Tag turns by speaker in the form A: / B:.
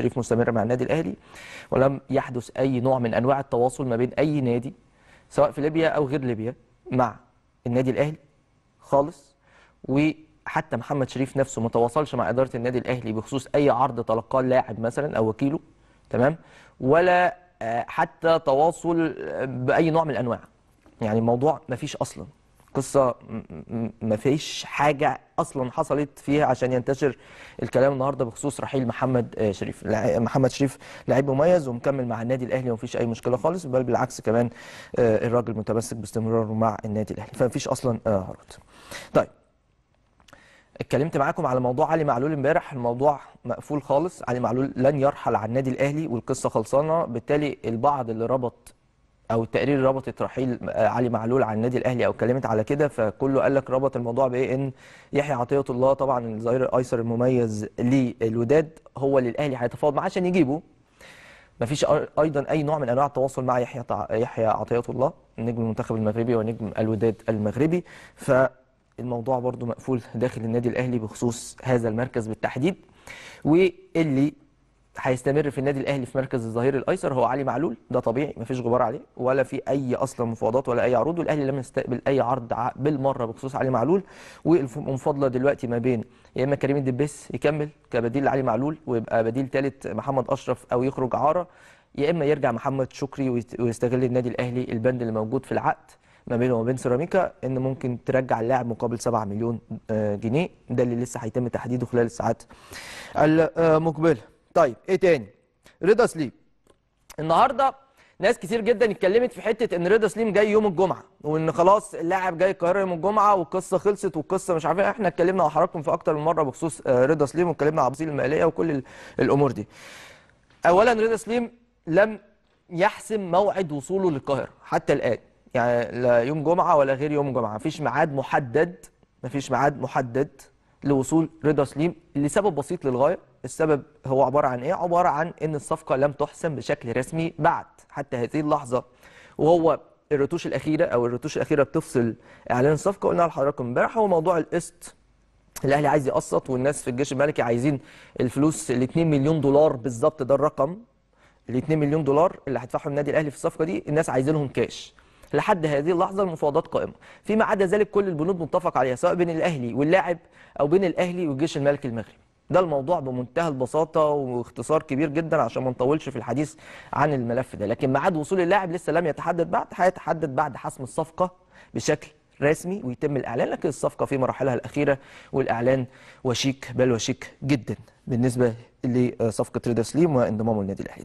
A: شريف مستمر مع النادي الاهلي ولم يحدث اي نوع من انواع التواصل ما بين اي نادي سواء في ليبيا او غير ليبيا مع النادي الاهلي خالص وحتى محمد شريف نفسه ما تواصلش مع اداره النادي الاهلي بخصوص اي عرض تلقاه اللاعب مثلا او وكيله تمام ولا آه، حتى تواصل آه، باي نوع من الانواع يعني الموضوع ما فيش اصلا قصه ما فيش حاجه اصلا حصلت فيها عشان ينتشر الكلام النهارده بخصوص رحيل محمد آه، شريف محمد شريف لعيب مميز ومكمل مع النادي الاهلي ومفيش اي مشكله خالص بل بالعكس كمان آه، الراجل متمسك باستمراره مع النادي الاهلي فمفيش اصلا هارد آه، طيب اتكلمت معاكم على موضوع علي معلول امبارح الموضوع مقفول خالص علي معلول لن يرحل عن النادي الاهلي والقصه خلصانه بالتالي البعض اللي ربط او التقرير ربطت رحيل آه، علي معلول عن النادي الاهلي او اتكلمت على كده فكله قال لك ربط الموضوع بايه ان يحيى عطيه الله طبعا الظهير الايسر المميز للوداد هو اللي الاهلي هيتفاوض معاه عشان يجيبه مفيش ايضا اي نوع من انواع التواصل مع يحيى يحيى عطيه الله نجم المنتخب المغربي ونجم الوداد المغربي فالموضوع برده مقفول داخل النادي الاهلي بخصوص هذا المركز بالتحديد واللي هيستمر في النادي الاهلي في مركز الظهير الايسر هو علي معلول ده طبيعي مفيش غبار عليه ولا في اي اصلا مفاوضات ولا اي عروض والاهلي لم يستقبل اي عرض بالمره بخصوص علي معلول والمفاضله دلوقتي ما بين يا اما كريم الدبيس يكمل كبديل لعلي معلول ويبقى بديل ثالث محمد اشرف او يخرج عاره يا اما يرجع محمد شكري ويستغل النادي الاهلي البند اللي موجود في العقد ما بينه وما بين سيراميكا ان ممكن ترجع اللاعب مقابل 7 مليون آه، جنيه ده اللي لسه هيتم تحديده خلال الساعات آه، المقبله طيب ايه تاني رضا سليم النهارده ناس كتير جدا اتكلمت في حته ان رضا سليم جاي يوم الجمعه وان خلاص اللاعب جاي القاهره يوم الجمعه والقصه خلصت والقصه مش عارفين إيه. احنا اتكلمنا مع حضراتكم في اكتر من مره بخصوص آه، رضا سليم واتكلمنا على تفاصيل الماليه وكل الامور دي اولا رضا سليم لم يحسم موعد وصوله للقاهره حتى الان يعني لا يوم جمعه ولا غير يوم جمعه مفيش ميعاد محدد مفيش ميعاد محدد لوصول رضا سليم لسبب بسيط للغايه السبب هو عبارة عن إيه؟ عبارة عن إن الصفقة لم تحسم بشكل رسمي بعد حتى هذه اللحظة وهو الرتوش الأخيرة أو الرتوش الأخيرة بتفصل إعلان الصفقة قلناها لحضراتكم امبارح هو موضوع القسط الاهلي عايز يقسط والناس في الجيش الملكي عايزين الفلوس ال 2 مليون دولار بالظبط ده الرقم ال 2 مليون دولار اللي هيدفعهم النادي الاهلي في الصفقه دي الناس عايزينهم كاش لحد هذه اللحظه المفاوضات قائمه فيما عدا ذلك كل البنود متفق عليها سواء بين الاهلي واللاعب او بين الاهلي والجيش الملكي المغربي ده الموضوع بمنتهى البساطه واختصار كبير جدا عشان ما نطولش في الحديث عن الملف ده لكن ميعاد وصول اللاعب لسه لم يتحدد بعد هيتحدد بعد حسم الصفقه بشكل رسمي ويتم الاعلان لكن الصفقه في مراحلها الاخيره والاعلان وشيك بل وشيك جدا بالنسبه لصفقه رضا سليم وانضمامه للنادي الاهلي